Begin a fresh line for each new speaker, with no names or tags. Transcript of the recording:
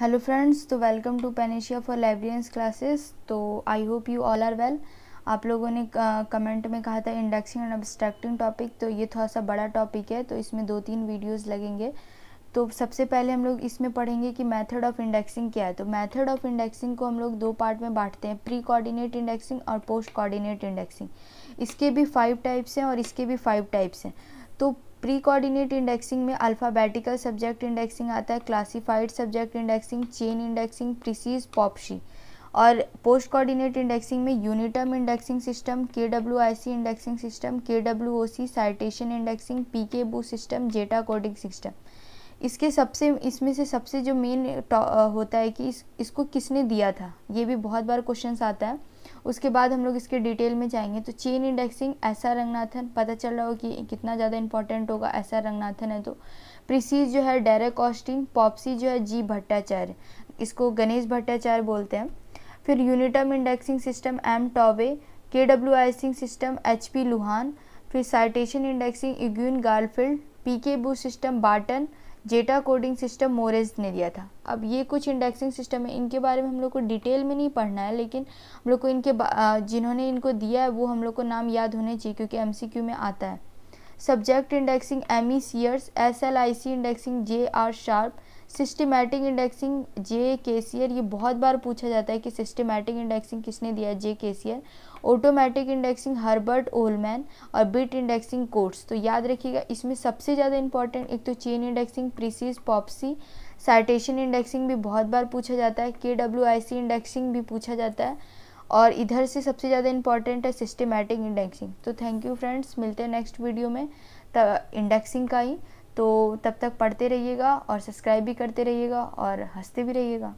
hello friends तो welcome to Panacea for librarians classes तो I hope you all are well आप लोगों ने कमेंट में कहा था इंडेक्सिंग एंड अब्स्ट्रैक्टिंग टॉपिक तो ये थोड़ा सा बड़ा टॉपिक है तो इसमें दो तीन वीडियोस लगेंगे तो सबसे पहले हम लोग इसमें पढ़ेंगे कि मेथड ऑफ इंडेक्सिंग क्या है तो मेथड ऑफ इंडेक्सिंग को हम लोग दो पार्ट में बांटते हैं प्री कोऑर्डिनेट इंडेक्सिंग और पोस्ट कोऑर्डिनेट इंडेक्सिंग इसके भी फाइव टाइप्स हैं और इसके भी फाइव टाइप्स हैं तो प्री कोऑर्डिनेट इंडेक्सिंग में अल्फ़ाबेटिकल सब्जेक्ट इंडेक्सिंग आता है classified subject indexing chain indexing PRECIS POPSI और पोस्ट कोऑर्डिनेट इंडेक्सिंग में uniterm indexing system K W I C indexing system K W O C citation indexing peekaboo system Zeta coding system इसके सबसे इसमें से सबसे जो main होता है कि इस, इसको किसने दिया था ये भी बहुत बार क्वेश्चन आता है उसके बाद हम लोग इसके डिटेल में जाएंगे तो चेन इंडेक्सिंग ऐसा रंगनाथन पता चल रहा हो कि कितना ज़्यादा इंपॉर्टेंट होगा ऐसा रंगनाथन है तो प्रिसीज जो है डेरा कॉस्टिंग पॉप्सी जो है जी भट्टाचार्य इसको गणेश भट्टाचार्य बोलते हैं फिर uniterm indexing system M Taube K W आइसिंग सिस्टम एच पी लुहान फिर citation indexing Eugene Garfield peekaboo system बाटन जेटा कोडिंग सिस्टम मोरेज ने दिया था अब ये कुछ इंडेक्सिंग सिस्टम है इनके बारे में हम लोग को डिटेल में नहीं पढ़ना है लेकिन हम लोग को इनके जिन्होंने इनको दिया है वो हम लोग को नाम याद होने चाहिए क्योंकि एम में आता है subject indexing M E C S L I C indexing J R Sharp systematic indexing J K C ये बहुत बार पूछा जाता है कि सिस्टमैटिक इंडेक्सिंग किसने दिया J K C automatic indexing Herbert Ohlman और बिट इंडेक्सिंग कोर्ट्स तो याद रखिएगा इसमें सबसे ज़्यादा इंपॉर्टेंट एक तो chain indexing PRECIS POPSI citation indexing भी बहुत बार पूछा जाता है के डब्ल्यू आई सी इंडेक्सिंग भी पूछा जाता है और इधर से सबसे ज़्यादा इंपॉर्टेंट है सिस्टमैटिक इंडेक्सिंग तो थैंक यू फ्रेंड्स मिलते हैं नेक्स्ट वीडियो में इंडेक्सिंग का ही तो तब तक पढ़ते रहिएगा और सब्सक्राइब भी करते रहिएगा और हंसते भी रहिएगा